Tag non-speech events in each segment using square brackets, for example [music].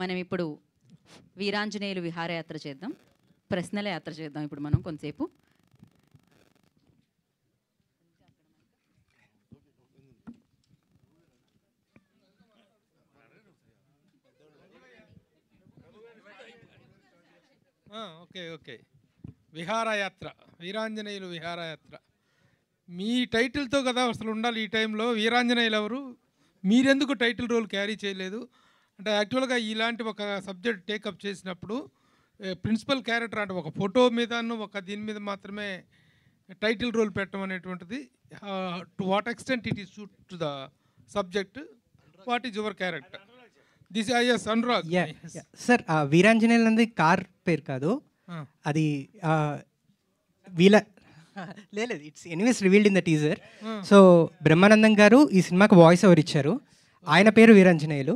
మనం ఇప్పుడు వీరాంజనేయులు విహారయాత్ర చేద్దాం ప్రశ్నల యాత్ర చేద్దాం ఇప్పుడు మనం కొంతసేపు ఓకే ఓకే విహారయాత్ర వీరాంజనేయులు విహారయాత్ర మీ టైటిల్తో కదా అసలు ఉండాలి ఈ టైంలో వీరాంజనేయులు ఎవరు మీరెందుకు టైటిల్ రోల్ క్యారీ చేయలేదు అంటే యాక్చువల్గా ఇలాంటి ఒక సబ్జెక్ట్ టేకప్ చేసినప్పుడు ప్రిన్సిపల్ క్యారెక్టర్ అంటే ఒక ఫోటో మీదను ఒక దీని మీద మాత్రమే టైటిల్ రోల్ పెట్టడం అనేటువంటిది to what extent it is suit to the subject what is your character this is Anurag sir Veeranjaneyulu అనేది కార్ పేరు కాదు అది వీళ్ళ లేదు it's anyways revealed in the teaser so Brahmanandam garu ఈ సినిమాకి వాయిస్ ఎవరు ఇచ్చారు ఆయన పేరు వీరాంజనేయులు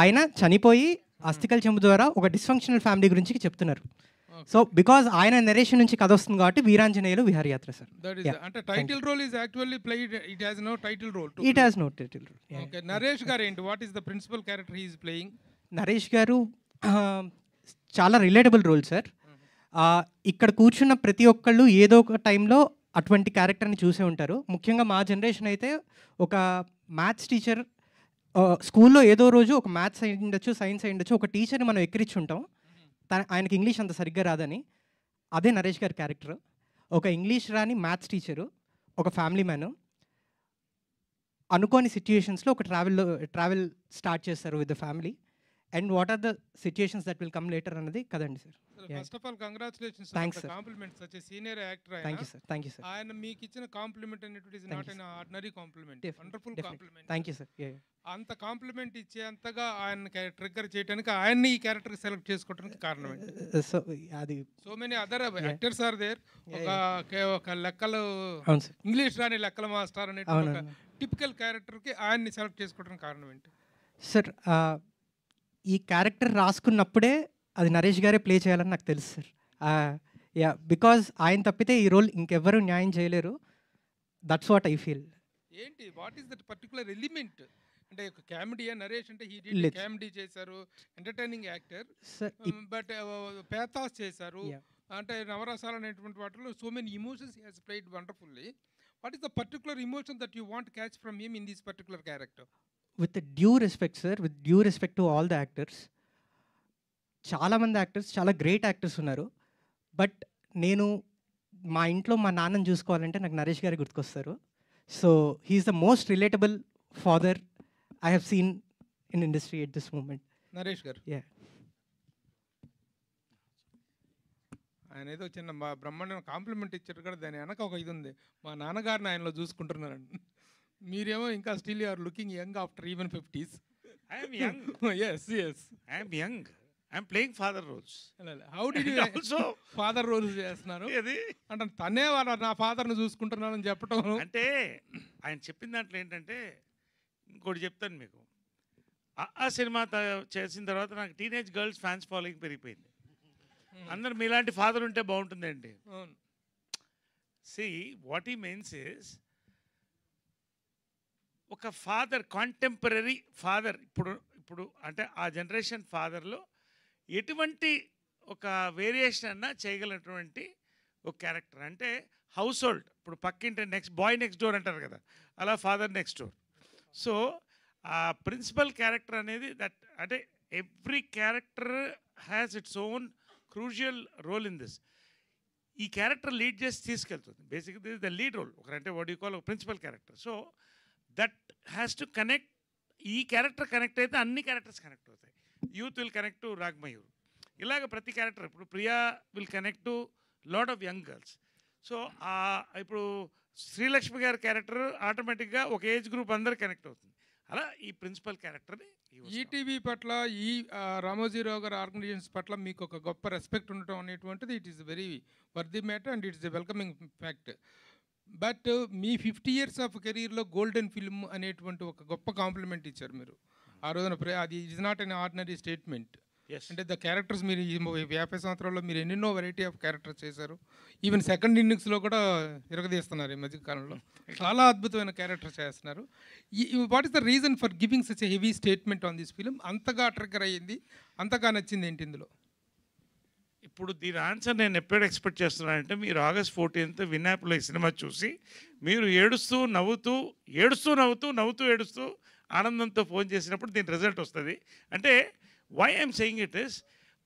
ఆయన చనిపోయి అస్థికల్ చెంబు ద్వారా ఒక డిస్ఫంక్షనల్ ఫ్యామిలీ గురించి చెప్తున్నారు సో బికాజ్ ఆయన నరేషన్ నుంచి కథ వస్తుంది కాబట్టి వీరాంజనేయులు విహారయాత్ర సార్ అంటే title role is actually played it has no title role it has no title role okay Naresh garu ఏంటి what is the principal character he is playing Naresh garu చాలా రిలేటబుల్ రోల్ సార్ ఇక్కడ కూర్చున్న ప్రతి ఒక్కళ్ళు ఏదో ఒక టైంలో అటువంటి క్యారెక్టర్ని చూసే ఉంటారు ముఖ్యంగా మా జనరేషన్ అయితే ఒక మ్యాథ్స్ టీచర్ స్కూల్లో ఏదో రోజు ఒక మ్యాథ్స్ అయి ఉండొచ్చు సైన్స్ అయి ఉండొచ్చు ఒక టీచర్ని మనం ఎక్కిరిచి ఉంటాం ఆయనకి ఇంగ్లీష్ అంత సరిగ్గా రాదని అదే నరేష్ గారి క్యారెక్టర్ ఒక ఇంగ్లీష్ రాని మ్యాథ్స్ టీచరు ఒక ఫ్యామిలీ మ్యాను అనుకోని సిచ్యుయేషన్స్లో ఒక ట్రావెల్లో ట్రావెల్ స్టార్ట్ చేస్తారు with the family and what are the situations that will come later అన్నది కదండి sir first of all congratulations thanks sir compliments వచ్చే senior actor thank you sir thank you sir ఆయన మీకు ఇచ్చిన కాంప్లిమెంట్ అనేటువంటి is not an ordinary compliment wonderful compliment thank you sir అంత compliment ఇచ్చే అంతగా ఆయన ట్రిగ్గర్ చేయడానికి ఆయన్ని ఈ క్యారెక్టర్ సెలెక్ట్ చేసుకోవడానికి కారణం సో uh, అది so many other actors are there ఒక ఒక లెక్కలు ఇంగ్లీష్ రాని లెక్కల మాస్టర్ అనే టిపికల్ క్యారెక్టర్కి ఆయన్ని సెలెక్ట్ చేసుకోవడానికి కారణం ఏంటి సార్ ఈ క్యారెక్టర్ రాసుకున్నప్పుడే అది నరేష్ గారే ప్లే చేయాలని నాకు తెలుసు సార్ యా బికాజ్ ఆయన తప్పితే ఈ రోల్ ఇంకెవ్వరూ న్యాయం చేయలేరు దట్స్ వాట్ ఐ ఫీల్ ఏంటి what is that particular element అంటే కామెడీ నరేష్ అంటే హీ డిడ్ కామెడీ చేశారు ఎంటర్టైనింగ్ యాక్టర్ బట్ పేతాస్ చేశారు అంటే నవరసాలు అనేటువంటి వాటిలో so many emotions has played wonderfully what is the particular emotion that you want catch from him in this particular character with due respect sir with due respect to all the actors చాలామంది actors చాలా great actors ఉన్నారు but నేను మా ఇంట్లో మా నాన్నని చూసుకోవాలంటే నాకు నరేష్ గారు గుర్తుకొస్తారు so he is the most relatable father I have seen in industry at this moment Naresh garu yeah ఆయన ఏదో చిన్న బ్రహ్మాండం కాంప్లిమెంట్ ఇచ్చారు కదా దాని వెనక ఒక ఇది ఉంది మా నాన్నగారిని ఆయనలో చూసుకుంటున్నారండి మీరేమో ఇంకా still you are looking young after even fifties I'm young yes yes I'm young I'm playing father roles how do also father roles చేస్తున్నారు ఇది అంటే తనే వాళ్ళ నా ఫాదర్ని చూసుకుంటున్నాను అని అంటే ఆయన చెప్పిన దాంట్లో ఏంటంటే ఇంకోటి చెప్తాను మీకు ఆ సినిమా చేసిన తర్వాత నాకు టీనేజ్ గర్ల్స్ ఫ్యాన్స్ ఫాలోయింగ్ పెరిగిపోయింది అందరు మీలాంటి ఫాదర్ ఉంటే బాగుంటుందండి see what he means is ఒక ఫాదర్ కాంటెంపరీ ఫాదర్ ఇప్పుడు ఇప్పుడు అంటే ఆ జనరేషన్ ఫాదర్లో ఎటువంటి ఒక వేరియేషన్ అన్నా చేయగలటువంటి ఒక క్యారెక్టర్ అంటే హౌస్ హోల్డ్ ఇప్పుడు పక్కింటే నెక్స్ట్ బాయ్ నెక్స్ట్ డోర్ అంటారు కదా అలా ఫాదర్ నెక్స్ట్ డోర్ సో ఆ ప్రిన్సిపల్ క్యారెక్టర్ అనేది దట్ అంటే every character has its own crucial role in this ఈ క్యారెక్టర్ లీడ్ చేసి తీసుకెళ్తుంది basic this the lead role ఒకరంటే వాడు కాల్ ఒక principal character so that has to connect ఈ క్యారెక్టర్ కనెక్ట్ అయితే అన్ని క్యారెక్టర్స్ కనెక్ట్ అవుతాయి youth will connect to Rag Mayur ఇలాగ ప్రతి క్యారెక్టర్ ఇప్పుడు Priya will connect to lot of young girls so ఇప్పుడు శ్రీలక్ష్మి గారి క్యారెక్టర్ ఆటోమేటిక్గా ఒక ఏజ్ గ్రూప్ అందరు కనెక్ట్ అవుతుంది అలా ఈ ప్రిన్సిపల్ క్యారెక్టర్ని ఈటీవీ పట్ల ఈ రామోజీరావు గారి ఆర్గనైజేషన్స్ పట్ల మీకు ఒక గొప్ప రెస్పెక్ట్ ఉండటం అనేటువంటిది it is very worthy matter and it's a welcoming fact but మీ ఫిఫ్టీ ఇయర్స్ ఆఫ్ కెరీర్లో గోల్డెన్ ఫిల్మ్ అనేటువంటి ఒక గొప్ప కాంప్లిమెంట్ ఇచ్చారు మీరు ఆ రోజున అది is not an ordinary statement అంటే ద క్యారెక్టర్స్ మీరు యాభై సంవత్సరాల్లో మీరు ఎన్నెన్నో వెరైటీ ఆఫ్ క్యారెక్టర్స్ చేశారు ఈవెన్ సెకండ్ ఇన్నింగ్స్లో కూడా ఇరగదీస్తున్నారు ఈ మధ్య కాలంలో చాలా అద్భుతమైన క్యారెక్టర్స్ చేస్తున్నారు what is the reason for giving such heavy statement on this film అంతగా అట్రాక్టర్ అయ్యింది అంతగా నచ్చింది ఏంటి ఇందులో ఇప్పుడు దీని ఆన్సర్ నేను ఎప్పుడు ఎక్స్పెక్ట్ చేస్తున్నానంటే మీరు ఆగస్ట్ ఫోర్టీన్త్ వినాయకులో ఈ సినిమా చూసి మీరు ఏడుస్తూ నవ్వుతూ ఏడుస్తూ నవ్వుతూ నవ్వుతూ ఏడుస్తూ ఆనందంతో ఫోన్ చేసినప్పుడు దీని రిజల్ట్ వస్తుంది అంటే why I'm saying it is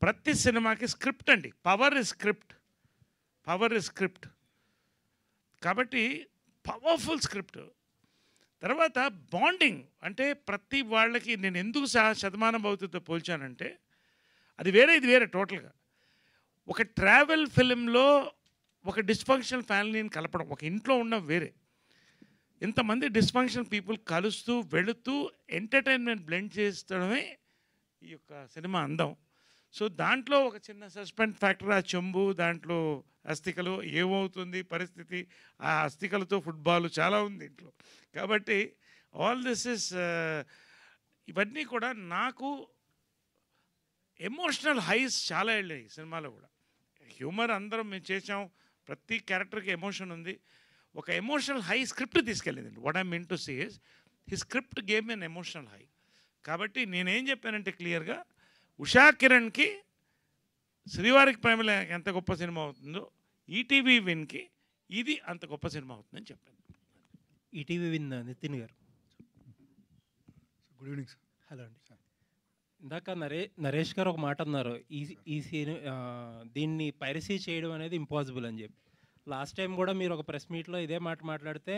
ప్రతి సినిమాకి స్క్రిప్ట్ అండి power is script power is script కాబట్టి పవర్ఫుల్ స్క్రిప్ట్ తర్వాత బాండింగ్ అంటే ప్రతి వాళ్ళకి నేను ఎందుకు శతమానం అవుతుందో పోల్చానంటే అది వేరే ఇది వేరే టోటల్గా ఒక ట్రావెల్ ఫిలింలో ఒక డిస్ఫంక్షన్ ఫ్యామిలీని కలపడం ఒక ఇంట్లో ఉన్న వేరే ఇంతమంది డిస్ఫంక్షన్ పీపుల్ కలుస్తూ వెళుతూ ఎంటర్టైన్మెంట్ బ్లెండ్ చేస్తడమే ఈ యొక్క సినిమా అందం సో దాంట్లో ఒక చిన్న సస్పెండ్ ఫ్యాక్టర్ ఆ చెంబు దాంట్లో అస్థికలు ఏమవుతుంది పరిస్థితి ఆ అస్థికలతో ఫుట్బాల్ చాలా ఉంది ఇంట్లో కాబట్టి ఆల్ దిస్ ఇస్ ఇవన్నీ కూడా నాకు ఎమోషనల్ హైస్ చాలా వెళ్ళాయి సినిమాలో కూడా హ్యూమర్ అందరం మేము చేసాం ప్రతి క్యారెక్టర్కి ఎమోషన్ ఉంది ఒక ఎమోషనల్ హై స్క్రిప్ట్ తీసుకెళ్ళిందండి what I mean to sees he script gave me an emotional high కాబట్టి నేనేం చెప్పానంటే క్లియర్గా ఉషా కిరణ్కి శ్రీవారికి ప్రేమల ఎంత గొప్ప సినిమా అవుతుందో ఈటీవీ విన్కి ఇది అంత గొప్ప సినిమా అవుతుందని చెప్పాను ఈటీవీ విన్ నితిన్ గారు గుడ్ ఈవినింగ్ సార్ హలో అండి ఇందాక నరే నరేష్ గారు ఒక మాట అన్నారు ఈ ఈ సీన్ దీన్ని పైరసీ చేయడం అనేది ఇంపాసిబుల్ అని చెప్పి లాస్ట్ టైం కూడా మీరు ఒక ప్రెస్ మీట్లో ఇదే మాట మాట్లాడితే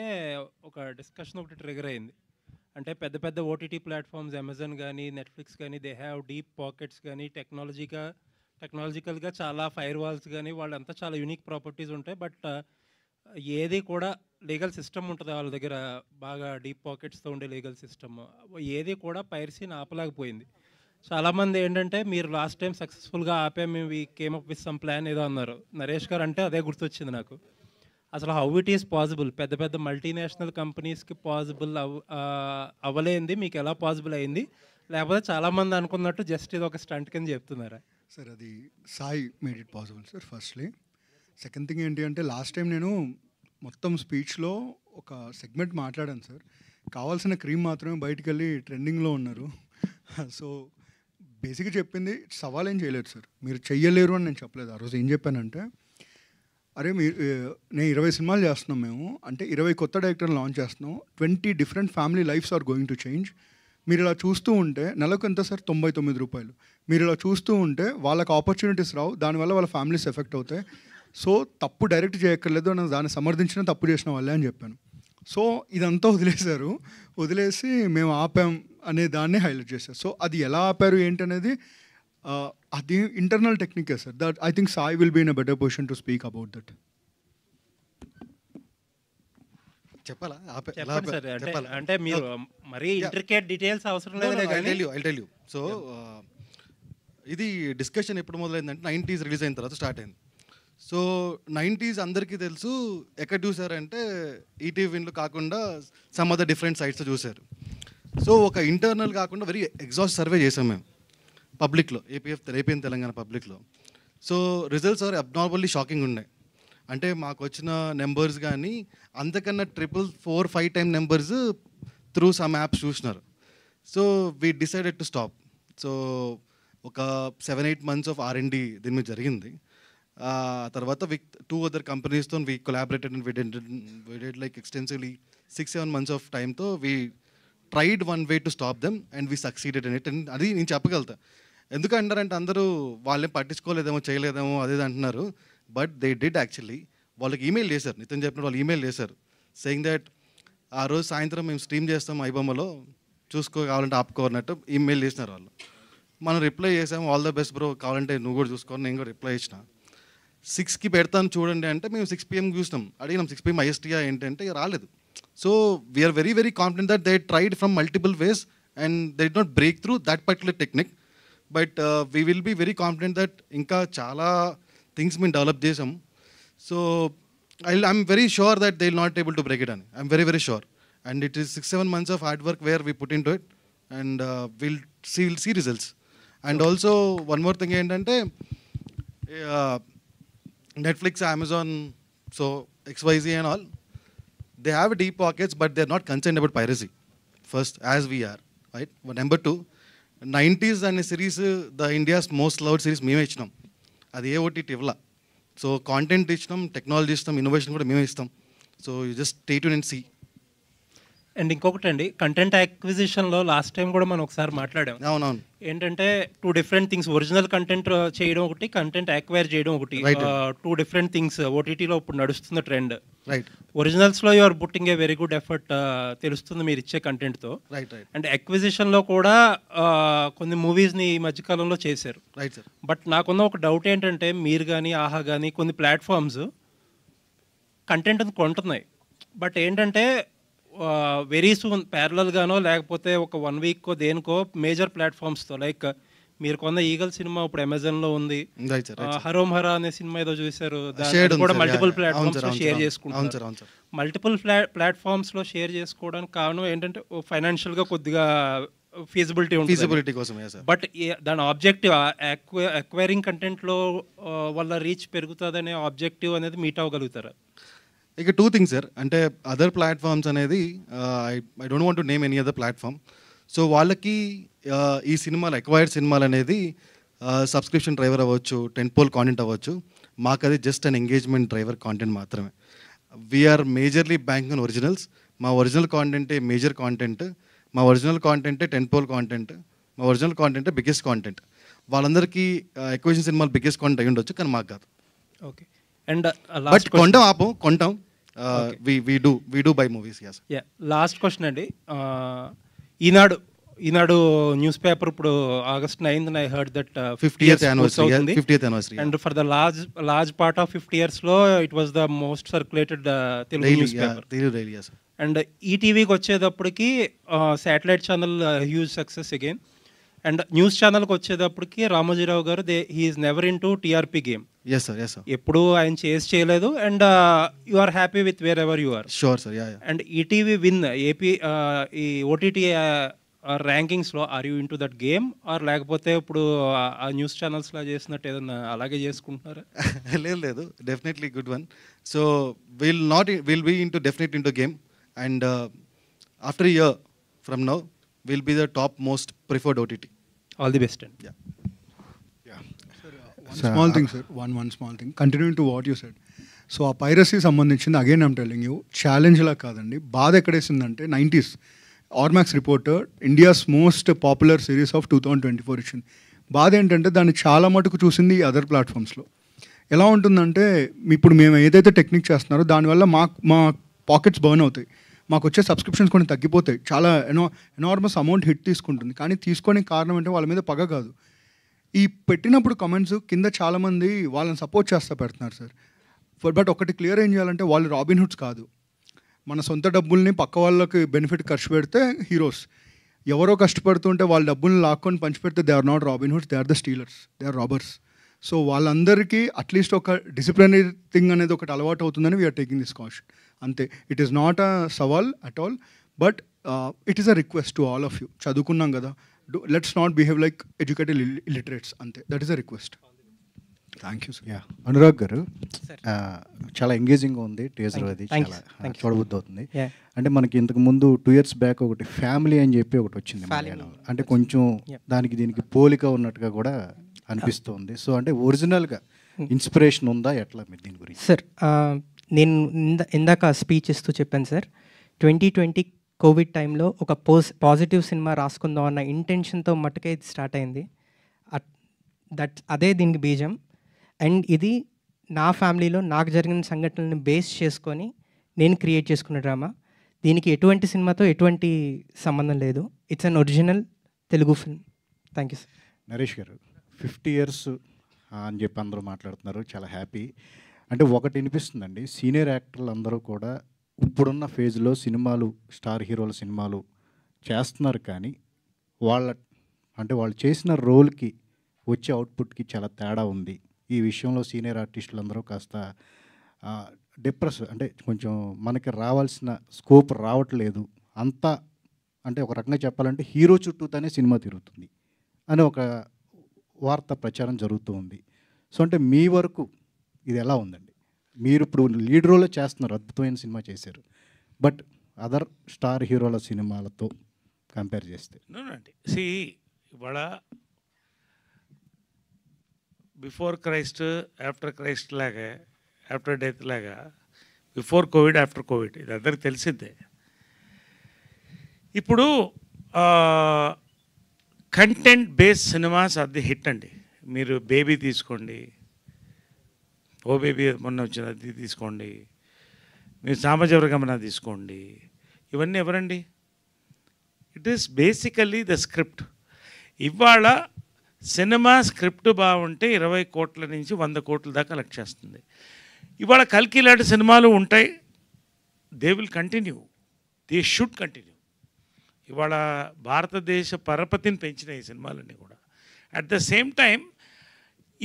ఒక డిస్కషన్ ఒకటి ట్రిగర్ అయింది అంటే పెద్ద పెద్ద ఓటీటీ ప్లాట్ఫామ్స్ అమెజాన్ కానీ నెట్ఫ్లిక్స్ కానీ దే హ్యావ్ డీప్ పాకెట్స్ కానీ టెక్నాలజీగా టెక్నాలజికల్గా చాలా ఫైర్ వాల్స్ కానీ వాళ్ళంతా చాలా యూనిక్ ప్రాపర్టీస్ ఉంటాయి బట్ ఏది కూడా లీగల్ సిస్టమ్ ఉంటుంది వాళ్ళ దగ్గర బాగా డీప్ పాకెట్స్తో ఉండే లీగల్ సిస్టమ్ ఏది కూడా పైరసీని ఆపలేకపోయింది చాలామంది ఏంటంటే మీరు లాస్ట్ టైం సక్సెస్ఫుల్గా ఆపే మేము ఈ came up with some plan ఏదో అన్నారు నరేష్ గారు అంటే అదే గుర్తొచ్చింది నాకు అసలు హౌ ఇట్ ఈస్ పాసిబుల్ పెద్ద పెద్ద మల్టీనేషనల్ కంపెనీస్కి పాసిబుల్ అవ్ అవ్వలేంది మీకు ఎలా పాసిబుల్ అయింది లేకపోతే చాలామంది అనుకున్నట్టు జస్ట్ ఇది ఒక స్టంట్ కింద చెప్తున్నారా సార్ అది Sai made it possible sir firstly second thing ఏంటి అంటే లాస్ట్ టైం నేను మొత్తం స్పీచ్లో ఒక సెగ్మెంట్ మాట్లాడాను సార్ కావాల్సిన క్రీమ్ మాత్రమే బయటకు వెళ్ళి ట్రెండింగ్లో ఉన్నారు సో బేసిక్గా చెప్పింది సవాల్ ఏం చేయలేదు సార్ మీరు చెయ్యలేరు అని నేను చెప్పలేదు ఆ రోజు ఏం చెప్పానంటే అరే మీరు నేను ఇరవై సినిమాలు చేస్తున్నాం మేము అంటే ఇరవై కొత్త డైరెక్టర్ని లాంచ్ చేస్తున్నాం twenty different family lives are going to change మీరు ఇలా చూస్తూ ఉంటే నెలకు ఎంత సార్ తొంభై తొమ్మిది రూపాయలు మీరు ఇలా చూస్తూ ఉంటే వాళ్ళకి ఆపర్చునిటీస్ రావు దానివల్ల వాళ్ళ ఫ్యామిలీస్ ఎఫెక్ట్ అవుతాయి సో తప్పు డైరెక్ట్ చేయక్కర్లేదు అని దాన్ని సమర్థించిన తప్పు చేసిన వాళ్ళే అని చెప్పాను సో ఇదంతా వదిలేశారు వదిలేసి మేము ఆపాం అనే దాన్ని హైలైట్ చేశారు సో అది ఎలా ఆపారు ఏంటనేది అది ఇంటర్నల్ టెక్నికే sir that I think Sai will be in a better position to speak about that చెప్పాలా అంటే మీరు మరీ ఇంట్రికేట్ డీటెయిల్స్ అవసరం లేదు సో ఇది డిస్కషన్ ఎప్పుడు మొదలైందంటే నైంటీస్ రిలీజ్ అయిన తర్వాత స్టార్ట్ అయింది సో నైంటీస్ అందరికీ తెలుసు ఎక్కడ చూసారంటే ఈటీ విన్లు కాకుండా సమ్ అదర్ డిఫరెంట్ సైట్స్ చూశారు సో ఒక ఇంటర్నల్ కాకుండా వెరీ ఎగ్జాస్ట్ సర్వే చేసాం మేము పబ్లిక్లో ఏపీఎఫ్ ఏపీఎన్ తెలంగాణ పబ్లిక్లో so results are abnormally shocking ఉన్నాయి అంటే మాకు వచ్చిన నెంబర్స్ కానీ అంతకన్నా triple four five time numbers through some apps చూసినారు so we decided to stop so ఒక seven eight months of the దీని మీద జరిగింది తర్వాత విత్ టూ అదర్ కంపెనీస్తో వీ కొలాబరేటెడ్ అండ్ విడెడ్ విడెడ్ like extensively six seven months of టైంతో we tried one way to stop them and we succeeded and it and అది నేను చెప్పగలుగుతా ఎందుకు అంటారంటే అందరూ వాళ్ళేం పట్టించుకోలేదేమో చేయలేదేమో అదే అంటున్నారు బట్ దే డిడ్ యాక్చువల్లీ వాళ్ళకి ఈమెయిల్ చేశారు నితిన్ చెప్పిన వాళ్ళు ఈమెయిల్ చేశారు సెయింగ్ దట్ ఆ రోజు సాయంత్రం మేము స్ట్రీమ్ చేస్తాం ఐబొమ్మలో చూసుకో కావాలంటే ఆపుకో అన్నట్టు ఈమెయిల్ చేసినారు వాళ్ళు మనం రిప్లై చేసాము ఆల్ ద బెస్ట్ బ్రో కావాలంటే నువ్వు కూడా చూసుకోని నేను కూడా రిప్లై ఇచ్చినా సిక్స్కి పెడతాను చూడండి అంటే మేము సిక్స్ పిఎం చూసినాం అడిగినాం సిక్స్ పిఎం ఐఎస్టీఆ ఏంటంటే రాలేదు so we're very very confident that they tried from multiple ways and they did not break through that particular technique but we will be very confident that ఇంకా చాలా things మేము develop చేసాం so I I'm very sure that they will not able to break it అని I'm very very sure and it is six seven months of hard work where we put into it and will see will see results and also one more thing ఏంటంటే uh, Netflix, Amazon, so XYZ and all, they have deep pockets, but they're not concerned about piracy. First, as we are, right? But number two, 90s అనే series the India's most loved series మేమే ఇచ్చినాం అది ఏ OTT ఇవ్వలా so content ఇచ్చినాం technology ఇస్తాం innovation కూడా మేమే ఇస్తాం so you just stay to and see and ఇంకొకటి అండి కంటెంట్ లో లాస్ట్ టైం కూడా మనం ఒకసారి మాట్లాడాం అవునవును ఏంటంటే two different things original content చేయడం ఒకటి కంటెంట్ యాక్వైర్ చేయడం ఒకటి టూ డిఫరెంట్ థింగ్స్ ఓటీటీలో ఇప్పుడు నడుస్తున్న ట్రెండ్ ఒరిజినల్స్లో your putting a very good effort తెలుస్తుంది మీరు ఇచ్చే కంటెంట్తో అండ్ లో కూడా uh, కొన్ని మూవీస్ని ఈ మధ్యకాలంలో చేశారు బట్ నాకున్న ఒక డౌట్ ఏంటంటే మీరు కానీ ఆహా కానీ కొన్ని ప్లాట్ఫామ్స్ కంటెంట్ కొంటున్నాయి బట్ ఏంటంటే వెరీ సూన్ ప్యారలల్గానో లేకపోతే ఒక వన్ వీక్కో దేనికో మేజర్ ప్లాట్ఫామ్స్తో లైక్ మీరు కొన్న ఈగల్ సినిమా ఇప్పుడు అమెజాన్ లో ఉంది హరోం హరా అనే సినిమా ఏదో చూసారు కూడా మల్టిపుల్ ప్లాట్ఫామ్స్ షేర్ చేసుకుంటారు మల్టిపుల్ ప్లాట్ఫామ్స్ లో షేర్ చేసుకోవడానికి కారణం ఏంటంటే ఫైనాన్షియల్ గా కొద్దిగా ఫీజిబిలిటీ ఫీజిబిలిటీ కోసం బట్ దాని ఆబ్జెక్టివ్ అక్వైరింగ్ కంటెంట్ లో వల్ల రీచ్ పెరుగుతుంది అనే ఆబ్జెక్టివ్ అనేది మీట్ అవ్వగలుగుతారు ఇక టూ థింగ్స్ సార్ అంటే అదర్ ప్లాట్ఫామ్స్ అనేది I I don't want name any other platform so వాళ్ళకి uh, ఈ సినిమాలు ఎక్వైర్డ్ సినిమాలు అనేది సబ్స్క్రిప్షన్ uh, డ్రైవర్ అవ్వచ్చు టెన్పోల్ కాంటెంట్ అవ్వచ్చు మాకు అది just an engagement driver content మాత్రమే we're majorly bank on originals మా ఒరిజినల్ కాంటెంటే మేజర్ కాంటెంట్ మా ఒరిజినల్ కాంటెంటే టెన్పోల్ కాంటెంట్ మా ఒరిజినల్ కాంటెంటే బిగ్గెస్ట్ కాంటెంట్ వాళ్ళందరికీ ఎక్వేషన్ uh, సినిమాలు బిగ్గెస్ట్ కాంటెంట్ అయ్యి ఉండొచ్చు కానీ మాకు కాదు ఓకే అండ్ బట్ కొంటాం ఆపం కొంటాం we do we do buy movies yeah last question అండి uh, Eenadu Eenadu newspaper ఇప్పుడు August ninth I heard that fifty years and for the large large part of fifty years లో it was the most circulated Telugu and ఈటీవీకి వచ్చేటప్పటికి satellite channel huge success again and news ఛానల్కి వచ్చేటప్పటికి రామోజీరావు గారు they he is never into TRP game yes sir yes sir ఎప్పుడు ఆయన చేసి చేయలేదు and you are happy with wherever you're are sure sir and ETV win AP ఈ OTT ర్యాంకింగ్స్లో are you into that game are లేకపోతే ఇప్పుడు uh, ఆ news ఛానల్స్లో చేసినట్టు ఏదన్నా అలాగే చేసుకుంటున్నారా [laughs] లేదు లేదు definitely good one so will not will be into definite into game and after year from now will be the top most preferred OTT all the best. Then. Yeah. Yeah. Sir uh, one sir, small uh, thing, sir. One one small thing. Continuing so ఆ piracy సంబంధించింది again I'm telling you ఛాలెంజ్లా కాదండి బాధ ఎక్కడేసిందంటే nineties Ormax reporter India's most popular series of two thousand twenty four ఇచ్చింది బాధ ఏంటంటే దాన్ని చాలా మటుకు చూసింది ఈ అదర్ ప్లాట్ఫామ్స్లో ఎలా ఉంటుందంటే ఇప్పుడు మేము ఏదైతే టెక్నిక్ చేస్తున్నారో దానివల్ల మా మా పాకెట్స్ బర్న్ అవుతాయి మాకు వచ్చే సబ్స్క్రిప్షన్స్ కొన్ని తగ్గిపోతాయి చాలా ఎనో ఎనార్మస్ అమౌంట్ హిట్ తీసుకుంటుంది కానీ తీసుకునే కారణం అంటే వాళ్ళ మీద పగ కాదు ఈ పెట్టినప్పుడు కమెంట్స్ కింద చాలామంది వాళ్ళని సపోర్ట్ చేస్తూ పెడుతున్నారు సార్ బట్ ఒకటి క్లియర్ ఏం చేయాలంటే వాళ్ళు రాబిన్హుడ్స్ కాదు మన సొంత డబ్బుల్ని పక్క వాళ్ళకి బెనిఫిట్ ఖర్చు పెడితే హీరోస్ ఎవరో కష్టపడుతుంటే వాళ్ళ డబ్బుల్ని లాక్కొని పంచిపెడితే they are not Robin Hoods they are the stealers they are robbers so వాళ్ళందరికీ అట్లీస్ట్ ఒక డిసిప్లినరీ థింగ్ అనేది ఒకటి అలవాటు అవుతుందని వీఆర్ టేకింగ్ దిస్ కాషన్ అంతే ఇట్ ఈస్ నాట్ అ సవాల్ at all but it is a request to all of you చదువుకున్నాం కదా let's not behave like educated illiterates అంతే that is a request thank you yeah Anurag గారు uh, చాలా ఎంగేజింగ్గా ఉంది teaser అది చాలా చూడబుద్ధి అవుతుంది అంటే మనకి ఇంతకు ముందు టూ ఇయర్స్ బ్యాక్ ఒకటి ఫ్యామిలీ అని చెప్పి ఒకటి వచ్చింది అంటే కొంచెం దానికి దీనికి పోలిక ఉన్నట్టుగా కూడా అనిపిస్తుంది సో అంటే ఒరిజినల్గా ఇన్స్పిరేషన్ hmm. ఉందా ఎట్లా మీరు దీని గురించి సార్ నేను ఇందా ఇందాక స్పీచ్ ఇస్తూ చెప్పాను సార్ ట్వంటీ ట్వంటీ కోవిడ్ టైంలో ఒక పోస్ పాజిటివ్ సినిమా రాసుకుందాం అన్న ఇంటెన్షన్తో మటుకే ఇది స్టార్ట్ అయింది దట్ అదే దీనికి బీజం అండ్ ఇది నా ఫ్యామిలీలో నాకు జరిగిన సంఘటనలను బేస్ చేసుకొని నేను క్రియేట్ చేసుకున్న డ్రామా దీనికి ఎటువంటి సినిమాతో ఎటువంటి సంబంధం లేదు it's an original Telugu film thank you sir Naresh గారు ఫిఫ్టీ ఇయర్స్ అని చెప్పి అందరూ మాట్లాడుతున్నారు చాలా హ్యాపీ అంటే ఒకటి వినిపిస్తుందండి సీనియర్ యాక్టర్లు అందరూ కూడా ఇప్పుడున్న ఫేజ్లో సినిమాలు స్టార్ హీరోల సినిమాలు చేస్తున్నారు కానీ వాళ్ళ అంటే వాళ్ళు చేసిన రోల్కి వచ్చే అవుట్పుట్కి చాలా తేడా ఉంది ఈ విషయంలో సీనియర్ ఆర్టిస్టులు అందరూ కాస్త డిప్రెస్ అంటే కొంచెం మనకి రావాల్సిన స్కోప్ రావట్లేదు అంతా అంటే ఒక రకంగా చెప్పాలంటే హీరో చుట్టూతోనే సినిమా తిరుగుతుంది అని ఒక వార్త ప్రచారం జరుగుతూ ఉంది సో అంటే మీ వరకు ఇది ఎలా ఉందండి మీరు ఇప్పుడు లీడ్ రోల్లో చేస్తున్నారు అద్భుతమైన సినిమా చేశారు బట్ అదర్ స్టార్ హీరోల సినిమాలతో కంపేర్ చేస్తే అండి సి ఇవాళ బిఫోర్ క్రైస్ట్ ఆఫ్టర్ క్రైస్ట్ లాగా ఆఫ్టర్ డెత్ లాగా బిఫోర్ కోవిడ్ ఆఫ్టర్ కోవిడ్ ఇది అందరికి తెలిసిందే ఇప్పుడు కంటెంట్ బేస్డ్ సినిమాస్ అది హిట్ అండి మీరు బేబీ తీసుకోండి ఓబీబీ మొన్న వచ్చిన అది తీసుకోండి మీరు సామాజిక తీసుకోండి ఇవన్నీ ఎవరండి it is basically the script ఇవాళ సినిమా స్క్రిప్ట్ బాగుంటే ఇరవై కోట్ల నుంచి వంద కోట్ల దాకా కలెక్ట్ చేస్తుంది ఇవాళ కల్కి లాంటి సినిమాలు ఉంటాయి they will continue they should continue ఇవాళ భారతదేశ పరపతిని పెంచిన ఈ సినిమాలన్నీ కూడా అట్ ద సేమ్ టైం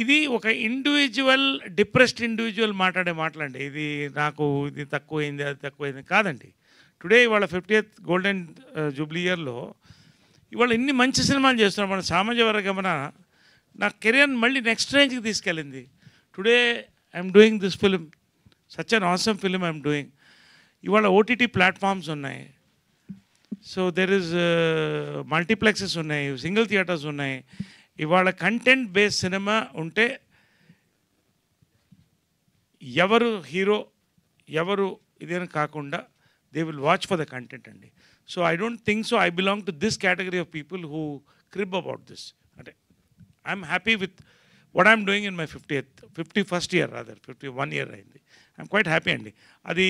ఇది ఒక ఇండివిజువల్ డిప్రెస్డ్ ఇండివిజువల్ మాట్లాడే మాటలండి ఇది నాకు ఇది తక్కువైంది అది తక్కువైంది కాదండి టుడే ఇవాళ ఫిఫ్టీయత్ గోల్డెన్ జూబ్లీ ఇయర్లో ఇవాళ ఇన్ని మంచి సినిమాలు చేస్తున్నాం మన సామాజిక వర్గమన నా కెరియర్ మళ్ళీ నెక్స్ట్ రేంజ్కి తీసుకెళ్ళింది today I'm doing this film such an awesome film I'm doing ఇవాళ ఓటీటీ ప్లాట్ఫామ్స్ ఉన్నాయి సో దెర్ ఇస్ మల్టీప్లెక్సెస్ ఉన్నాయి సింగిల్ థియేటర్స్ ఉన్నాయి ఇవాళ కంటెంట్ బేస్ సినిమా ఉంటే ఎవరు హీరో ఎవరు ఇదేనా కాకుండా they will watch for the content అండి so I don't think so I belong to this category of people who crib about this అంటే I'm happy with what I'm doing in my fifty eighth fifty first year rather fifty one year అయింది I'm quite happy అండి అది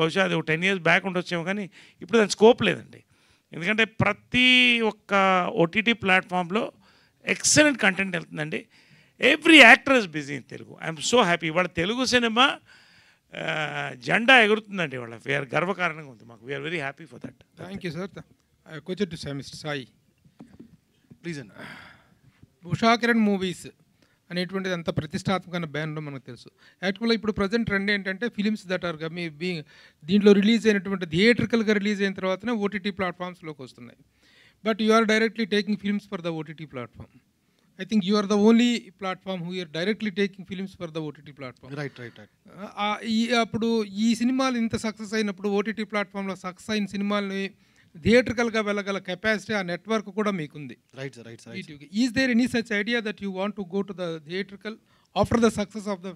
బహుశా అది ten years back ఉండొచ్చేమో కానీ ఇప్పుడు దాని స్కోప్ లేదండి ఎందుకంటే ప్రతి ఒక్క ఓటీటీ ప్లాట్ఫామ్లో ఎక్సలెంట్ కంటెంట్ వెళ్తుందండి every actor is busy in Telugu I'm so happy ఇవాళ తెలుగు సినిమా జెండా ఎగురుతుందండి ఇవాళ వీఆర్ గర్వకారణంగా ఉంది మాకు we're very happy for that thank you sir question to mister Sai please అన్న ఉషాకిరణ్ మూవీస్ అనేటువంటిది అంత ప్రతిష్టాత్మకమైన బ్యానర్ మనకు తెలుసు యాక్చువల్గా ఇప్పుడు ప్రజెంట్ ట్రెండ్ ఏంటంటే films that are maybe దీంట్లో రిలీజ్ అయినటువంటి థియేట్రికల్గా రిలీజ్ అయిన తర్వాతనే ఓటీటీ ప్లాట్ఫామ్స్లోకి వస్తున్నాయి but you are directly taking films for the OTT platform I think you the only platform who who directly taking films for the OTT platform right right right ఈ అప్పుడు ఈ సినిమాలు ఇంత సక్సెస్ అయినప్పుడు ఓటీటీ ప్లాట్ఫామ్లో success అయిన సినిమాల్ని థియేట్రికల్గా వెళ్ళగల capacity ఆ నెట్వర్క్ కూడా మీకుంది right right right is there any such idea that you want to go to the theatrical after the success of the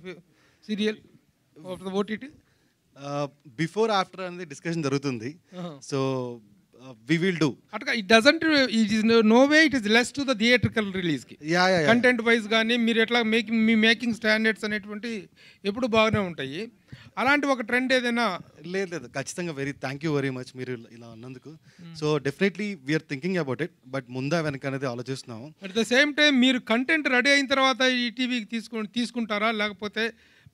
serial after the OTT before after అనేది discussion జరుగుతుంది so uh-huh. We will do అట్లా it doesn't it is no way it is less to the theatrical release కి yeah yeah content wise కానీ మీరు ఎట్లా making me making standards అనేటువంటి ఎప్పుడు బాగానే ఉంటాయి అలాంటి ఒక ట్రెండ్ ఏదైనా లేదు లేదు ఖచ్చితంగా very thank you very much మీరు ఇలా ఉన్నందుకు so definitely we're thinking about it but ముందా వెనక అనేది ఆలోచిస్తున్నాము అట్ ద సేమ్ టైం మీరు కంటెంట్ రెడీ అయిన తర్వాత ఈ టీవీకి తీసుకు తీసుకుంటారా లేకపోతే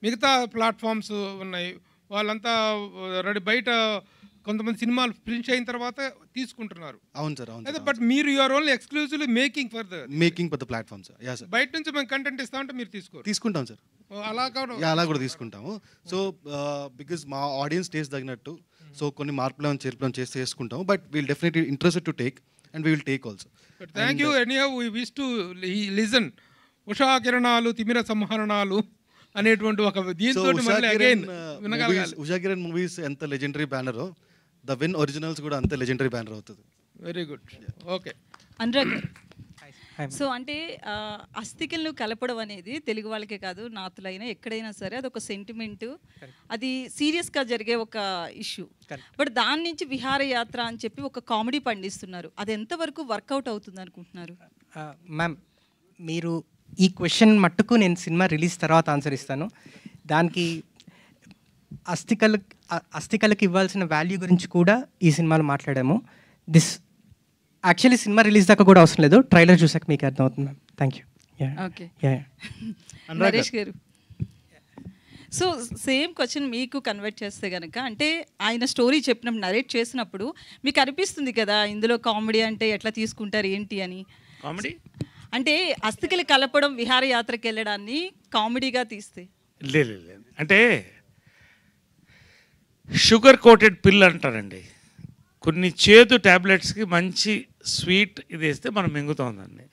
మిగతా ప్లాట్ఫామ్స్ ఉన్నాయి వాళ్ళంతా రెడీ బయట కొంతమంది సినిమాలు ప్రింట్ అయిన తర్వాత తీసుకుంటున్నారు అవును సార్ అవును బట్ మీరు you're only exclusively making for the making for the platform sir yeah sir బయట నుంచి మేము కంటెంట్ ఇస్తా ఉంటే మీరు తీసుకో తీసుకుంటాం సార్ అలా అలా కూడా తీసుకుంటాము సో బికాస్ మా ఆడియన్స్ టేస్ట్ తగినట్టు సో కొన్ని మార్పులను చేర్పులను చేసి చేసుకుంటాము but we'll definitely interested to take and we will take also thank you any we wish to listen ఉషా కిరణాలు తిమిర సంహరణాలు అనేటువంటి ఒక దీంతో ఉషా కిరణ్ మూవీస్ ఎంత లెజెండరీ బ్యానరో ద విన్ ఒరిజినల్స్ కూడా అంతే లెజెండరీ బ్యానర్ అవుతుంది very good okay Anurag so [clears throat] అంటే అస్థికలను కలపడం అనేది తెలుగు వాళ్ళకే కాదు నాతులైనా ఎక్కడైనా సరే అదొక సెంటిమెంట్ అది సీరియస్గా జరిగే ఒక ఇష్యూ బట్ దాని నుంచి విహారయాత్ర అని చెప్పి ఒక కామెడీ పండిస్తున్నారు అది ఎంతవరకు వర్కౌట్ అవుతుంది అనుకుంటున్నారు మ్యామ్ మీరు ఈ క్వశ్చన్ మట్టుకు నేను సినిమా రిలీజ్ తర్వాత ఆన్సర్ ఇస్తాను దానికి అస్థికలు అస్థికలకు ఇవ్వాల్సిన వాల్యూ గురించి కూడా ఈ సినిమాలో మాట్లాడాము దిస్ యాక్చువల్లీ సినిమా రిలీజ్ దాకా కూడా అవసరం లేదు ట్రైలర్ చూసాక మీకు అర్థమవుతుంది ma'am thank you Naresh garu so same question మీకు కన్వర్ట్ చేస్తే కనుక అంటే ఆయన స్టోరీ చెప్పినప్పుడు నరేట్ చేసినప్పుడు మీకు అనిపిస్తుంది కదా ఇందులో కామెడీ అంటే ఎట్లా తీసుకుంటారు ఏంటి అని కామెడీ అంటే అస్థికలు కలపడం విహారయాత్రకి వెళ్ళడాన్ని కామెడీగా తీస్తే లేదు అంటే షుగర్ కోటెడ్ పిల్ అంటారండి కొన్ని చేదు ట్యాబ్లెట్స్కి మంచి స్వీట్ ఇది వేస్తే మనం మింగుతోందండి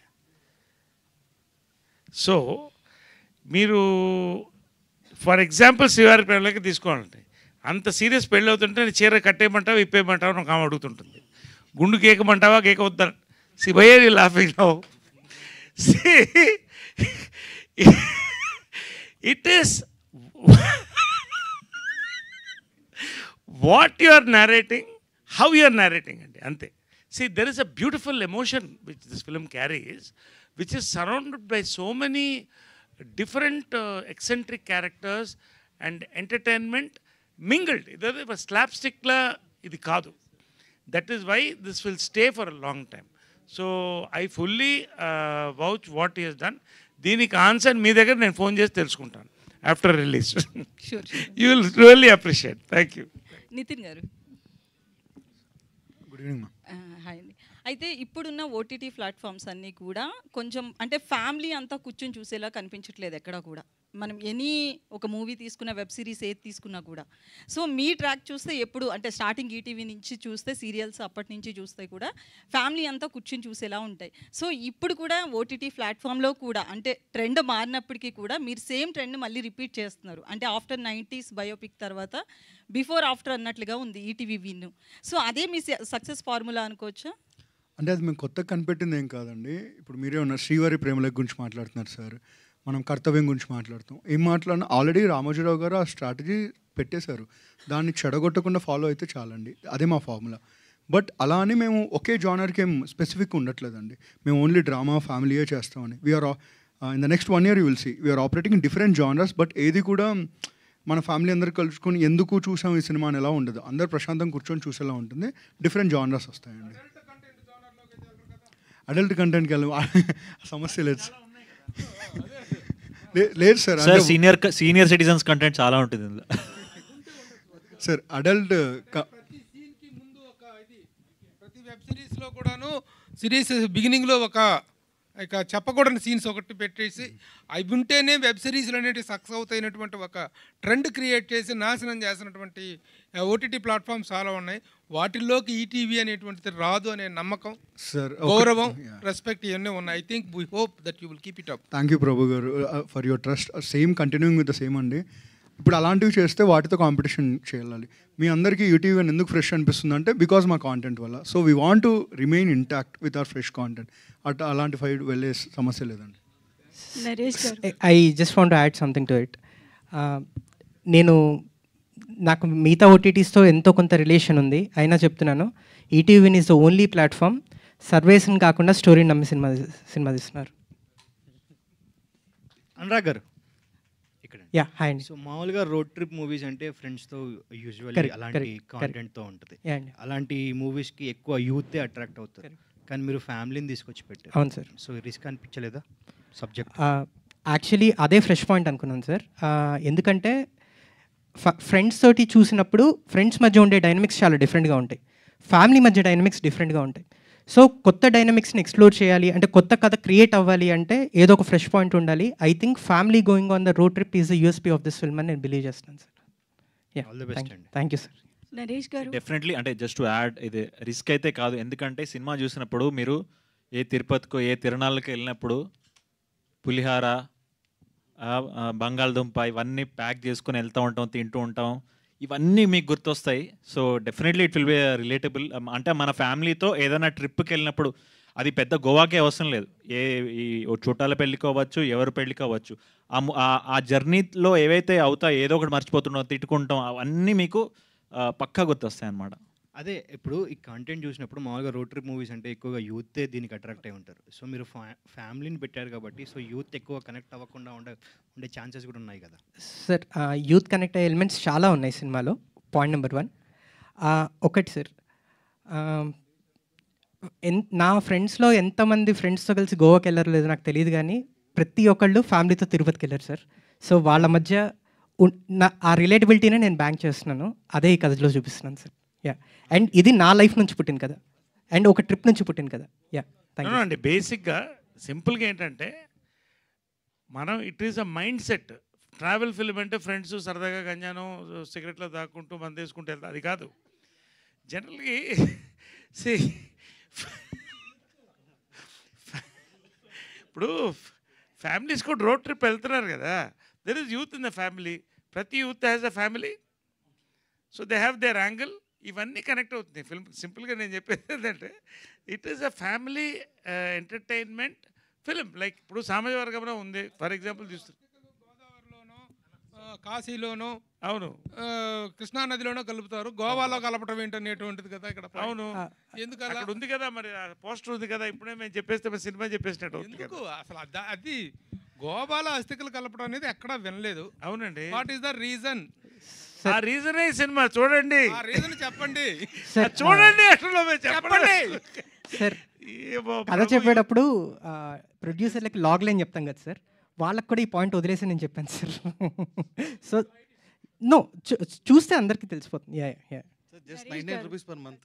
సో మీరు ఫర్ ఎగ్జాంపుల్ శివారి పెళ్ళకి తీసుకోవాలండి అంత సీరియస్ పెళ్ళి అవుతుంటే చీర కట్టేయమంటావా ఇప్పేయమంటావా నాకు ఆమె అడుగుతుంటుంది గుండు కేకమంటావా కేకవద్దా సిబయ్యే నీ laughing see it is what you are narrating how you are narrating అండి అంతే see there is a beautiful emotion which this film carries which is surrounded by so many different eccentric characters and entertainment mingled ఇదే slab స్టిక్లా ఇది కాదు that is why this will stay for a long time so I fully vouch what is done దీనికి answer మీ దగ్గర నేను phone చేసి తెలుసుకుంటాను after release you will really appreciate thank you Nithin garu hi అండి అయితే ఇప్పుడున్న ఓటీటీ ప్లాట్ఫామ్స్ అన్నీ కూడా కొంచెం అంటే ఫ్యామిలీ అంతా కూర్చొని చూసేలా కనిపించట్లేదు ఎక్కడా కూడా మనం ఎనీ ఒక మూవీ తీసుకున్న వెబ్ సిరీస్ ఏది తీసుకున్నా కూడా సో మీ ట్రాక్ చూస్తే ఎప్పుడు అంటే స్టార్టింగ్ ఈటీవీ నుంచి చూస్తే సీరియల్స్ అప్పటి నుంచి చూస్తే కూడా ఫ్యామిలీ అంతా కూర్చుని చూసేలా ఉంటాయి సో ఇప్పుడు కూడా ఓటీటీ ప్లాట్ఫామ్లో కూడా అంటే ట్రెండ్ మారినప్పటికీ కూడా మీరు సేమ్ ట్రెండ్ మళ్ళీ రిపీట్ చేస్తున్నారు అంటే ఆఫ్టర్ నైంటీస్ బయోపిక్ తర్వాత బిఫోర్ ఆఫ్టర్ అన్నట్లుగా ఉంది ఈటీవీ విన్ సో అదే మీ సక్సెస్ ఫార్ములా అనుకోవచ్చా అంటే అది మేము కొత్తగా కనిపెట్టింది ఏం కాదండి ఇప్పుడు మీరే ఉన్న శ్రీవారి ప్రేమల గురించి మాట్లాడుతున్నారు సార్ మనం కర్తవ్యం గురించి మాట్లాడుతాం ఏం మాట్లాడినా ఆల్రెడీ రామోజీరావు గారు ఆ స్ట్రాటజీ పెట్టేశారు దాన్ని చెడగొట్టకుండా ఫాలో అయితే చాలండి అదే మా ఫార్ములా బట్ అలా అని మేము ఒకే జానర్కి ఏం స్పెసిఫిక్ ఉండట్లేదండి మేము ఓన్లీ డ్రామా ఫ్యామిలీయే చేస్తామని we're in the next one year you will see we're operating different genres but ఏది కూడా మన ఫ్యామిలీ అందరు కలుసుకొని ఎందుకు చూసాం ఈ సినిమా అని ఎలా ఉండదు అందరు ప్రశాంతం కూర్చొని చూసేలా ఉంటుంది డిఫరెంట్ జానర్స్ వస్తాయండి అడల్ట్ కంటెంట్కి వెళ్ళి సమస్య లేదు [laughs] లేదు sir sir senior senior citizens content చాలా ఉంటుంది ఇందులో సార్ అడల్ట్ ప్రతి వెబ్ సిరీస్లో కూడాను సిరీస్ బిగినింగ్లో ఒక ఇక చెప్పకూడని సీన్స్ ఒకటి పెట్టేసి అవి ఉంటేనే వెబ్ సిరీస్లు అనేటివి సక్సెస్ అవుతాయినటువంటి ఒక ట్రెండ్ క్రియేట్ చేసి నాశనం చేసినటువంటి ఓటీటీ ప్లాట్ఫామ్స్ చాలా ఉన్నాయి వాటిల్లోకి ఈటీవీ అనేటువంటిది రాదు అనే నమ్మకం సార్ గౌరవం రెస్పెక్ట్ ఇవన్నీ ఉన్నాయి I think we hope that you will keep it up thank you Prabhu garu for your trust same continuing with the same అండి ఇప్పుడు అలాంటివి చేస్తే వాటితో కాంపిటీషన్ చేయాలి మీ అందరికీ యూటీవీ అని ఎందుకు ఫ్రెష్ అనిపిస్తుంది అంటే బికాస్ మా కాంటెంట్ వల్ల so we want to remain intact with our fresh content at అలాంటి ఫైవ్ వెళ్ళే సమస్య లేదండి I just want add something to it నేను నాకు మిగతా ఓటీటీస్తో ఎంతో కొంత రిలేషన్ ఉంది అయినా చెప్తున్నాను ETV win is the only platform సర్వేస్ని కాకుండా స్టోరీని నమ్మి సినిమా సినిమా తీస్తున్నారు అనురాగ్ గారు యా హాయ్ అండి సో మామూలుగా రోడ్ ట్రిప్ మూవీస్ అంటే ఫ్రెండ్స్తో యూజువల్లీ అలాంటి కాంటెంట్తో ఉంటుంది అలాంటి మూవీస్కి ఎక్కువ యూతే అట్రాక్ట్ అవుతారు కానీ మీరు ఫ్యామిలీని తీసుకొచ్చి పెట్టారు అవును సార్ సో రిస్క్ అనిపించలేదా సబ్జెక్ట్ యాక్చువల్లీ అదే ఫ్రెష్ పాయింట్ అనుకున్నాను సార్ ఎందుకంటే ఫ్రెండ్స్ తోటి చూసినప్పుడు ఫ్రెండ్స్ మధ్య ఉండే డైనమిక్స్ చాలా డిఫరెంట్గా ఉంటాయి ఫ్యామిలీ మధ్య డైనమిక్స్ డిఫరెంట్గా ఉంటాయి సో కొత్త డైనమిక్స్ని ఎక్స్ప్లోర్ చేయాలి అంటే కొత్త కథ క్రియేట్ అవ్వాలి అంటే ఏదో ఒక ఫ్రెష్ పాయింట్ ఉండాలి I think family going on the road trip is the USP of this film అని నేను బిలీవ్ చేస్తున్నాను sir thank you sir Naresh garu definitely అంటే జస్ట్ టు యాడ్ ఇది రిస్క్ అయితే కాదు ఎందుకంటే సినిమా చూసినప్పుడు మీరు ఏ తిరుపతికో ఏ తిరణాలకు వెళ్ళినప్పుడు పులిహార బంగాళదుంప ఇవన్నీ ప్యాక్ చేసుకుని వెళ్తూ ఉంటాం తింటూ ఉంటాం ఇవన్నీ మీకు గుర్తొస్తాయి so definitely it will be relatable అంటే మన ఫ్యామిలీతో ఏదైనా ట్రిప్కి వెళ్ళినప్పుడు అది పెద్ద గోవాకే అవసరం లేదు ఏ ఈ చుట్టాల పెళ్లి కావచ్చు ఎవరు పెళ్లి కావచ్చు ఆ జర్నీలో ఏవైతే అవుతాయో ఏదో ఒకటి మర్చిపోతుండో తిట్టుకుంటాం అవన్నీ మీకు పక్కా గుర్తొస్తాయి అన్నమాట అదే ఇప్పుడు ఈ కంటెంట్ చూసినప్పుడు మామూలుగా రోడ్ ట్రిప్ మూవీస్ అంటే ఎక్కువగా యూత్ దీనికి అట్రాక్ట్ అయి ఉంటారు సో మీరు ఫ్యామిలీని పెట్టారు కాబట్టి సో యూత్ ఎక్కువ కనెక్ట్ అవ్వకుండా ఉండే ఉండే ఛాన్సెస్ కూడా ఉన్నాయి కదా సార్ యూత్ కనెక్ట్ అయ్యే ఎలిమెంట్స్ చాలా ఉన్నాయి సినిమాలో పాయింట్ నెంబర్ వన్ ఒకటి సార్ ఎన్ నా ఫ్రెండ్స్లో ఎంతమంది ఫ్రెండ్స్తో కలిసి గోవాకి వెళ్ళరు లేదో నాకు తెలియదు కానీ ప్రతి ఒక్కళ్ళు ఫ్యామిలీతో తిరుపతికి వెళ్ళారు సార్ సో వాళ్ళ మధ్య ఆ రిలేటబిలిటీనే నేను బ్యాంక్ చేస్తున్నాను అదే ఈ కథలో చూపిస్తున్నాను సార్ యా అండ్ ఇది నా లైఫ్ నుంచి పుట్టింది కదా అండ్ ఒక ట్రిప్ నుంచి పుట్టింది కదా యా అండి బేసిక్గా సింపుల్గా ఏంటంటే మనం it is a mind set travel film అంటే ఫ్రెండ్స్ సరదాగా గంజాను సిగరెట్లో దాక్కుంటూ మంది వేసుకుంటూ అది కాదు జనరల్గా సి [laughs] ఇప్పుడు ఫ్యామిలీస్ కూడా రోడ్ ట్రిప్ వెళ్తున్నారు కదా there is youth in the family ప్రతి youth has a family so they have their angle ఇవన్నీ కనెక్ట్ అవుతుంది ఫిల్మ్ సింపుల్గా నేను చెప్పేది ఏంటంటే it is a family entertainment film like ఇప్పుడు సామాజిక వర్గంలో ఉంది ఫర్ ఎగ్జాంపుల్ చూస్తుంది uh, కాశీలోను అవును uh, కృష్ణానదిలోనూ కలుపుతారు గోవాలో కలపటం ఏంటనేటువంటిది కదా ఇక్కడ అవును ఎందుకంటే ఉంది కదా మరి పోస్టర్ ఉంది కదా ఇప్పుడే మేము చెప్పేస్తే సినిమా చెప్పేసినట్టు ఎందుకు అసలు అది గోవాలో అస్థికలు కలపడం అనేది ఎక్కడా వినలేదు అవునండి వాట్ ఈస్ ద రీజన్ ఆ రీజన్ సినిమా చూడండి రీజన్ చెప్పండి చూడండి చెప్పండి సార్ కథ చెప్పేటప్పుడు ప్రొడ్యూసర్లకి లాగ్ లైన్ చెప్తాం కదా సార్ వాళ్ళకి కూడా ఈ పాయింట్ వదిలేసి నేను చెప్పాను సార్ సో [laughs] నో చూస్తే అందరికీ తెలిసిపోతుంది yeah yeah just nine rupees per month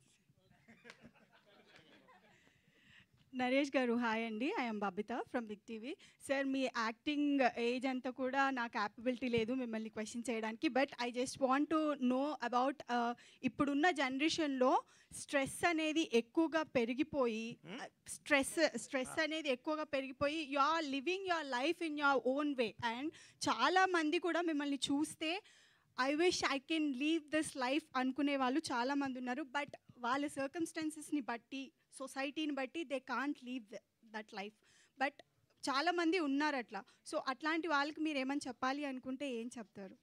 Naresh garu hi అండి I'm Babita from Big TV sir మీ యాక్టింగ్ ఏజ్ అంతా కూడా నా క్యాపబిలిటీ లేదు మిమ్మల్ని క్వశ్చన్ చేయడానికి but I just want to know about ఇప్పుడున్న జనరేషన్లో స్ట్రెస్ అనేది ఎక్కువగా పెరిగిపోయి hmm? Stress stress ah. అనేది ఎక్కువగా పెరిగిపోయి you are living your life in your own way and చాలామంది కూడా మిమ్మల్ని చూస్తే I wish I can live this life అనుకునే వాళ్ళు చాలామంది ఉన్నారు బట్ వాళ్ళ సర్కమ్స్టాన్సెస్ని బట్టి సొసైటీని బట్టి they can't live that life but చాలామంది ఉన్నారు అట్లా సో అట్లాంటి వాళ్ళకి మీరు ఏమని చెప్పాలి అనుకుంటే ఏం చెప్తారు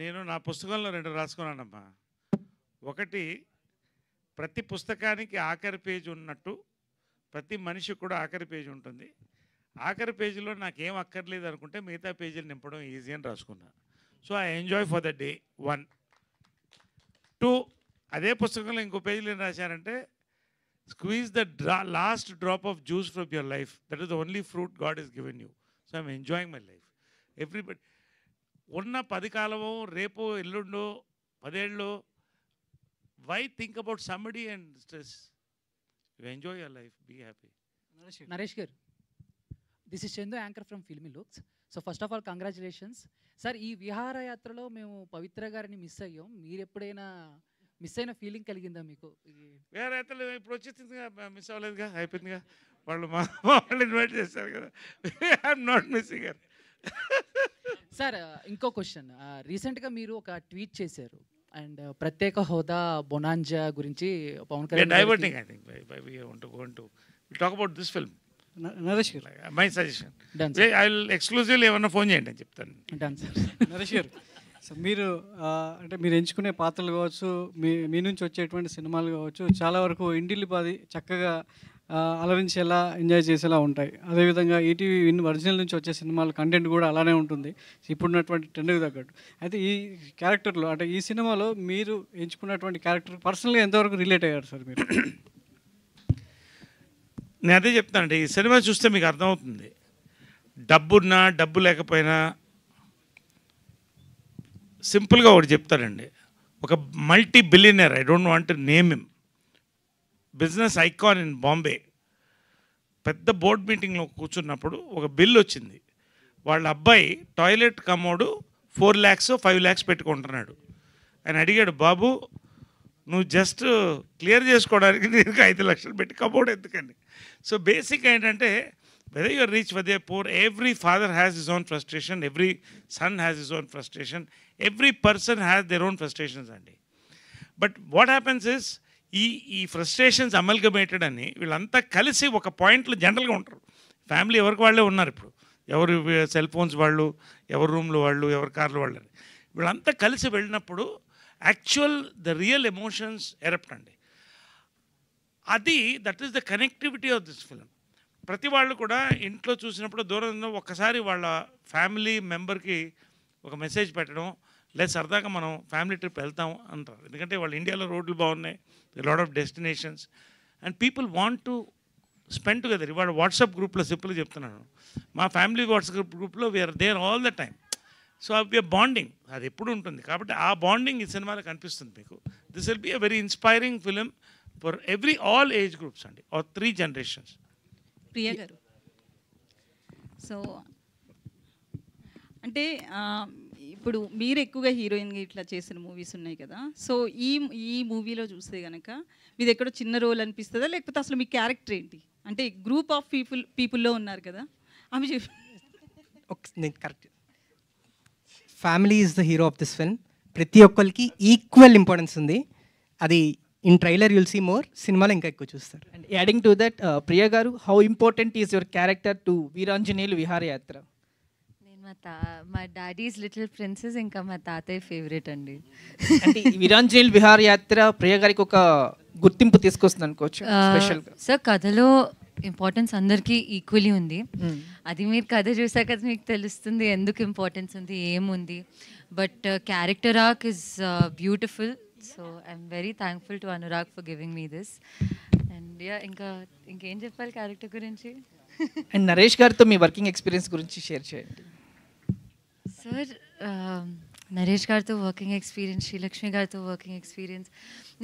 నేను నా పుస్తకంలో రెండు రాసుకున్నానమ్మా ఒకటి ప్రతి పుస్తకానికి ఆఖరి పేజ్ ఉన్నట్టు ప్రతి మనిషికి కూడా ఆఖరి పేజ్ ఉంటుంది ఆఖరి పేజీలో నాకేం అక్కర్లేదు అనుకుంటే మిగతా పేజీలు నింపడం ఈజీ అని రాసుకున్నా so I enjoy for the day one two అదే పుస్తకంలో ఇంకో పేజీలు ఏం రాశారంటే squeeze the last drop of juice from your life that is is the only fruit God has given you. So I'm enjoying my ఉన్న పది కాలము రేపు ఎల్లుండో పదేళ్ళు why think about someday and stress you enjoy your life be happy Naresh garu this is Chandu anchor from Filmy Looks so first of all congratulations sir ఈ విహారయాత్రలో మేము పవిత్ర గారిని మిస్ అయ్యాం మీరు ఎప్పుడైనా మిస్ అయిన ఫీలింగ్ కలిగిందా మీకు వేరే అయితే ఇప్పుడు వచ్చేసిందిగా మిస్ అవ్వలేదుగా అయిపోయిందిగా వాళ్ళు మా [laughs] వాళ్ళు ఇన్వైట్ చేస్తారు కదా ఐఎమ్ నాట్ మిస్సింగ్ అది సార్ ఇంకో క్వశ్చన్ రీసెంట్గా మీరు ఒక ట్వీట్ చేశారు అండ్ ప్రత్యేక హోదా బొనాంజా గురించి Pawan Kalyan diverting talk about this film Naresh my suggestion I will exclusively ఏమన్నా ఫోన్ చేయండి అని చెప్తాను నరేష్ గారు సో మీరు అంటే మీరు ఎంచుకునే పాత్రలు కావచ్చు మీ మీ నుంచి వచ్చేటువంటి సినిమాలు కావచ్చు చాలా వరకు పాది చక్కగా అలరించేలా ఎంజాయ్ చేసేలా ఉంటాయి అదేవిధంగా ఈటీవీ విన్ ఒరిజినల్ నుంచి వచ్చే సినిమాల కంటెంట్ కూడా అలానే ఉంటుంది ఇప్పుడున్నటువంటి ట్రెండ్కి తగ్గట్టు అయితే ఈ క్యారెక్టర్లో అంటే ఈ సినిమాలో మీరు ఎంచుకున్నటువంటి క్యారెక్టర్ పర్సనల్గా ఎంతవరకు రిలేట్ అయ్యారు సార్ మీరు నేను అదే చెప్తానండి ఈ సినిమా చూస్తే మీకు అర్థమవుతుంది డబ్బున్నా డబ్బు లేకపోయినా సింపుల్గా ఒకటి చెప్తారండి ఒక multi billionaire I don't want name him business icon in Bombay పెద్ద బోర్డ్ మీటింగ్లో కూర్చున్నప్పుడు ఒక బిల్ వచ్చింది వాళ్ళ అబ్బాయి toilet commode four lakhs five lakhs పెట్టుకుంటున్నాడు ఆయన అడిగాడు బాబు నువ్వు జస్ట్ క్లియర్ చేసుకోవడానికి నేను ఐదు లక్షలు పెట్టి కబోర్డ్ ఎందుకండి సో బేసిక్ ఏంటంటే whether your rich whether poor every father has his own frustration every son has his own frustration every person has their own frustrations అండి బట్ వాట్ హ్యాపెన్స్ ఇస్ ఈ ఈ ఫ్రస్ట్రేషన్స్ అమల్గమేటెడ్ అని వీళ్ళంతా కలిసి ఒక పాయింట్లో జనరల్గా ఉంటారు ఫ్యామిలీ ఎవరికి వాళ్ళే ఉన్నారు ఇప్పుడు ఎవరు సెల్ ఫోన్స్ వాళ్ళు ఎవరి రూమ్లు వాళ్ళు ఎవరి కార్లు వాళ్ళు వీళ్ళంతా కలిసి వెళ్ళినప్పుడు actual the real emotions erupt అండి అది that is the connectivity of this film ప్రతి వాళ్ళు కూడా ఇంట్లో చూసినప్పుడు దూరంలో ఒక్కసారి వాళ్ళ ఫ్యామిలీ మెంబర్కి ఒక మెసేజ్ పెట్టడం లేదు సరదాగా మనం ఫ్యామిలీ ట్రిప్ వెళ్తాం అంటారు ఎందుకంటే వాళ్ళు ఇండియాలో రోడ్లు బాగున్నాయి lot of destinations and people want to spend together ఇవాళ వాట్సాప్ గ్రూప్లో సింపుల్గా చెప్తున్నాను మా ఫ్యామిలీ వాట్సాప్ గ్రూప్లో we're there all the time so అవి బాండింగ్ అది ఎప్పుడు ఉంటుంది కాబట్టి ఆ బాండింగ్ ఈ సినిమాలో కనిపిస్తుంది మీకు this will be a very inspiring film for every all age groups అండి or three generations Priya garu so అంటే ఇప్పుడు మీరు ఎక్కువగా హీరోయిన్గా ఇట్లా చేసిన మూవీస్ ఉన్నాయి కదా సో ఈ ఈ మూవీలో చూస్తే కనుక మీది ఎక్కడో చిన్న రోల్ అనిపిస్తుందా లేకపోతే అసలు మీ క్యారెక్టర్ ఏంటి అంటే గ్రూప్ ఆఫ్ పీపుల్ పీపుల్లో ఉన్నారు కదా ఆమె correct family is the hero of this film ప్రతి ఒక్కరికి ఈక్వల్ ఇంపార్టెన్స్ ఉంది అది in trailer you'll see more సినిమాలో ఇంకా ఎక్కువ చూస్తారు and adding to that Priya garu how important is your character to Veeranjaneyulu Viharayatra మా తా మా డాడీస్ లిటిల్ ప్రిన్సెస్ ఇంకా మా తాతయ్య ఫేవరెట్ అండి అంటే ఈ విహార్ యాత్ర ప్రియ గారికి ఒక గుర్తింపు తీసుకొస్తుంది అనుకోవచ్చు స్పెషల్ కథలో ఇంపార్టెన్స్ అందరికీ ఈక్వల్లీ ఉంది hmm. అది మీరు కథ చూసాక మీకు తెలుస్తుంది ఎందుకు ఇంపార్టెన్స్ ఉంది ఏముంది బట్ క్యారెక్టర్ ఆక్ is beautiful so I'm very thankful to Anurag for giving me this and ఇంకా ఇంకేం చెప్పాలి క్యారెక్టర్ గురించి అండ్ నరేష్ గారితో మీ వర్కింగ్ ఎక్స్పీరియన్స్ గురించి షేర్ చేయండి సార్ నరేష్ గారితో వర్కింగ్ ఎక్స్పీరియన్స్ శ్రీలక్ష్మి గారితో వర్కింగ్ ఎక్స్పీరియన్స్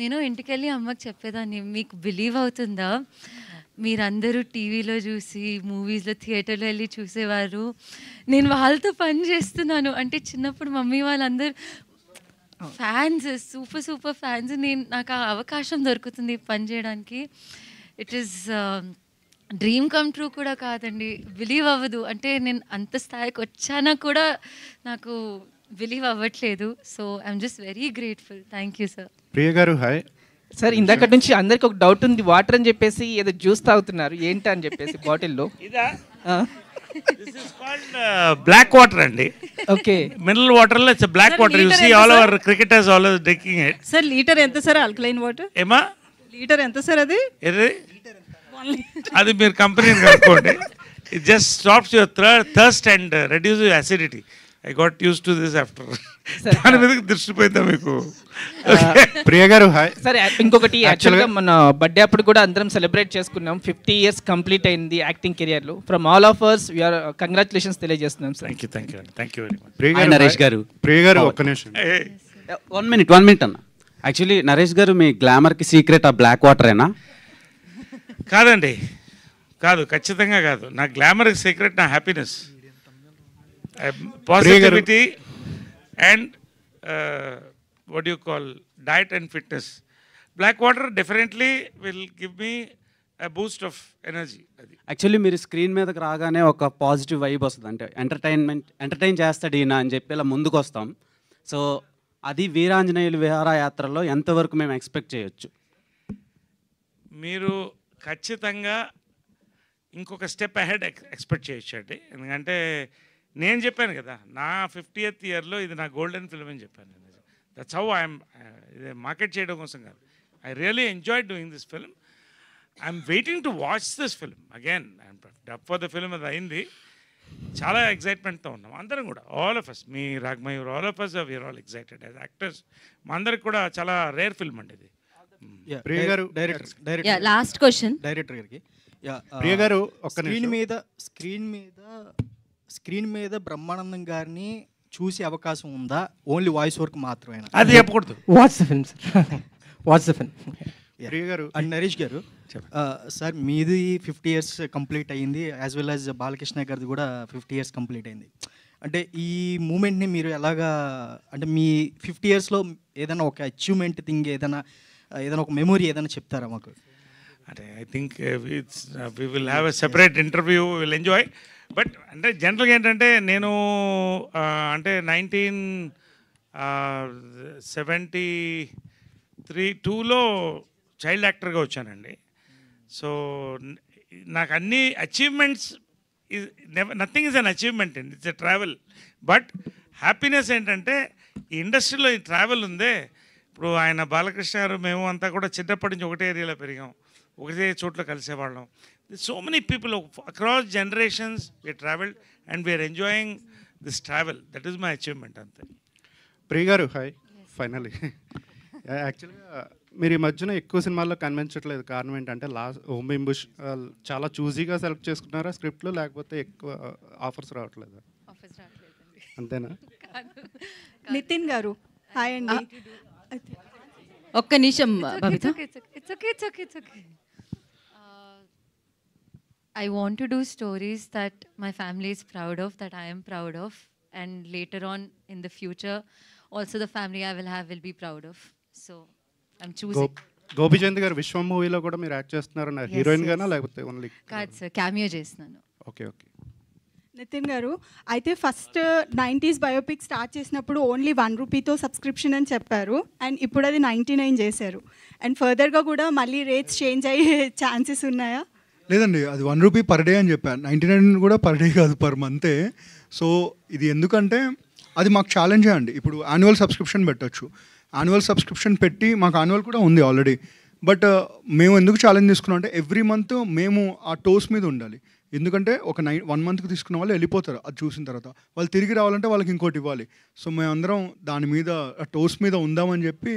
నేను ఇంటికి వెళ్ళి అమ్మకి చెప్పేదాన్ని మీకు బిలీవ్ అవుతుందా మీరందరూ టీవీలో చూసి మూవీస్లో థియేటర్లో వెళ్ళి చూసేవారు నేను వాళ్ళతో పని చేస్తున్నాను అంటే చిన్నప్పుడు మమ్మీ వాళ్ళందరూ ఫ్యాన్స్ సూపర్ సూపర్ ఫ్యాన్స్ నేను నాకు ఆ అవకాశం దొరుకుతుంది పని చేయడానికి it is dream come true కూడా కాదండి బిలీవ్ అవ్వదు అంటే నేను అంత స్థాయికి వచ్చానా కూడా నాకు బిలీవ్ అవ్వట్లేదు so I'm just very grateful thank you sir Priya garu hi sir ఇందాక నుంచి అందరికి ఒక డౌట్ ఉంది వాటర్ అని చెప్పేసి ఏదో జ్యూస్ తాగుతున్నారు ఏంటి అని చెప్పేసి బాటిల్లో బ్లాక్ వాటర్ uh, అండి ఓకే మినరల్ వాటర్ లో black water you see all our cricketers all drinking it sir litre ఎంత సార్ ఆల్కలైన్ వాటర్ ఏమా లీటర్ ఎంత సార్ అది అది మీరు కంపెనీని కనుక్కోండి it just stops your thirst and reduce your acidity I got use to this after దాని uh, మీద దృష్టి పోయిందా మీకు uh, ప్రియ గారు సరే ఇంకొకటి యాక్చువల్గా మన బర్త్డే అప్పుడు కూడా అందరం సెలబ్రేట్ చేసుకున్నాం ఫిఫ్టీ ఇయర్స్ కంప్లీట్ అయింది యాక్టింగ్ కెరియర్లో from all of ours we're congratulations తెలియజేస్తున్నాం sir thank you thank you thank you very much Priya garu Naresh garu Priya garu ఒక్క oh. నిమిషం వన్ మినిట్ వన్ మినిట్ అన్న యాక్చువల్లీ నరేష్ గారు మీ గ్లామర్కి సీక్రెట్ ఆ బ్లాక్ వాటర్ అయినా కాదండి కాదు ఖచ్చితంగా కాదు నా గ్లామర్ సీక్రెట్ నా happiness positivity and what you call diet and fitness black water definitely will give me boost of energy అది యాక్చువల్లీ మీరు స్క్రీన్ మీదకి రాగానే ఒక పాజిటివ్ వైబ్ వస్తుంది అంటే ఎంటర్టైన్మెంట్ ఎంటర్టైన్ చేస్తాడు ఈయన అని చెప్పి ఇలా ముందుకు వస్తాం సో అది వీరాంజనేయులు విహారయాత్రలో ఎంతవరకు మేము ఎక్స్పెక్ట్ చేయొచ్చు మీరు ఖచ్చితంగా ఇంకొక స్టెప్ అహెడ్ ఎక్స్పెక్ట్ చేయొచ్చండి ఎందుకంటే నేను చెప్పాను కదా నా ఫిఫ్టీ ఎయిత్ ఇయర్లో ఇది నా గోల్డెన్ ఫిల్మ్ అని చెప్పాను నేను దట్స్ హౌ ఐఎమ్ ఇది మార్కెట్ చేయడం కోసం కాదు I really enjoy doing this film I'm waiting to watch this film again dub for the film అది అయింది చాలా ఎక్సైట్మెంట్తో ఉన్నాం అందరం కూడా all of us me Raag Mayur all of us we're all excited as actors మా అందరికి కూడా చాలా రేర్ ఫిల్మ్ అండి ఇది డైరెక్టర్ లాస్ట్ క్వశ్చన్ డైరెక్టర్ గారికి స్క్రీన్ uh, మీద స్క్రీన్ మీద స్క్రీన్ మీద బ్రహ్మానందం గారిని చూసే అవకాశం ఉందా ఓన్లీ వాయిస్ వర్క్ మాత్రమే అది చెప్పకూడదు వాట్స్ వాట్స్ [laughs] ప్రియ గారు and Naresh garu sir uh, మీది ఫిఫ్టీ ఇయర్స్ కంప్లీట్ అయ్యింది యాజ్ వెల్ యాజ్ బాలకృష్ణ గారిది కూడా ఫిఫ్టీ ఇయర్స్ కంప్లీట్ అయింది అంటే ఈ మూమెంట్ని మీరు ఎలాగా అంటే మీ ఫిఫ్టీ ఇయర్స్లో ఏదైనా ఒక అచీవ్మెంట్ థింగ్ ఏదైనా ఏదైనా ఒక మెమొరీ ఏదైనా చెప్తారా మాకు uh, uh, అంటే I think we will have a separate interview will enjoy but అంటే జనరల్గా ఏంటంటే నేను uh, అంటే నైన్టీన్ సెవెంటీ త్రీ టూలో చైల్డ్ యాక్టర్గా వచ్చానండి సో నాకు అన్ని achievements nothing is an achievement అండి it's a travel but happiness ఏంటంటే ఈ ఇండస్ట్రీలో ఈ ట్రావెల్ ఉందే ఇప్పుడు ఆయన బాలకృష్ణ గారు మేము అంతా కూడా చిన్నప్పటి నుంచి ఒకటే ఏరియాలో పెరిగాం ఒకటే చోట్ల కలిసేవాళ్ళం so many people across generations we travel and we're enjoying this travel that is my achievement అంతే ప్రియ గారు హాయ్ ఫైనలీ యాక్చువల్గా మీరు ఈ మధ్యన ఎక్కువ సినిమాల్లో కనిపించట్లేదు కారణం ఏంటంటే లాస్ట్ ఓం బింబుష్ uh, చాలా చూజీగా సెలెక్ట్ చేసుకున్నారా స్క్రిప్ట్లో లేకపోతే ఎక్కువ uh, ఆఫర్స్ రావట్లేదు అంతేనా నితిన్ గారు హాయ్ అండి ah. ఒక్క నిమిషం Babitha I want to do stories that my family is proud of that I'm proud of and later on in the future also the family I will have will be proud of so I'm choosing Gopichand garu Viswam మూవీలో కూడా మీరు act చేస్తున్నారు heroine గానా లేకపోతే only కాదు sir cameo చేస్తున్నాను okay okay Nithin garu అయితే first nineties biopic start చేసినప్పుడు only one రూపీతో సబ్స్క్రిప్షన్ అని చెప్పారు అండ్ ఇప్పుడు అది నైంటీ నైన్ చేశారు అండ్ ఫర్దర్గా కూడా మళ్ళీ రేట్స్ చేంజ్ అయ్యే ఛాన్సెస్ ఉన్నాయా లేదండి అది వన్ రూపీ పర్ డే అని చెప్పాను నైంటీ నైన్ కూడా పర్ డే కాదు పర్ మంతే సో ఇది ఎందుకంటే అది మాకు ఛాలెంజే అండి ఇప్పుడు యాన్యువల్ సబ్స్క్రిప్షన్ పెట్టచ్చు యాన్యువల్ సబ్స్క్రిప్షన్ పెట్టి మాకు యాన్యువల్ కూడా ఉంది ఆల్రెడీ బట్ మేము ఎందుకు ఛాలెంజ్ తీసుకున్నాం అంటే ఎవ్రీ మంత్ మేము ఆ టోస్ మీద ఉండాలి ఎందుకంటే ఒక నైన్ వన్ మంత్కి తీసుకున్న వాళ్ళు వెళ్ళిపోతారు అది చూసిన తర్వాత వాళ్ళు తిరిగి రావాలంటే వాళ్ళకి ఇంకోటి ఇవ్వాలి సో మేమందరం దాని మీద టోస్ట్ మీద ఉందామని చెప్పి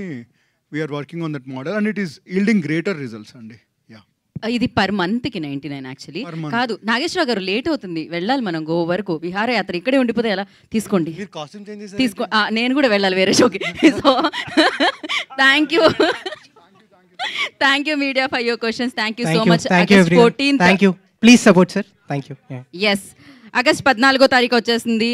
we're working on that model and it is yielding greater results అండి uh, ఇది పర్ మంత్ కి నైన్టీ నైన్ యాక్చువల్లీ కాదు నాగేశ్వర గారు లేట్ అవుతుంది వెళ్ళాలి మనం గో వరకు విహారయాత్ర ఇక్కడే ఉండిపోతే ఎలా తీసుకోండి తీసుకో నేను కూడా వెళ్ళాలి వేరే షోకి so thank you thank you media five your questions thank you so much fourteen thank you please support sir thank you yes August పద్నాలుగో తారీఖు వచ్చేసింది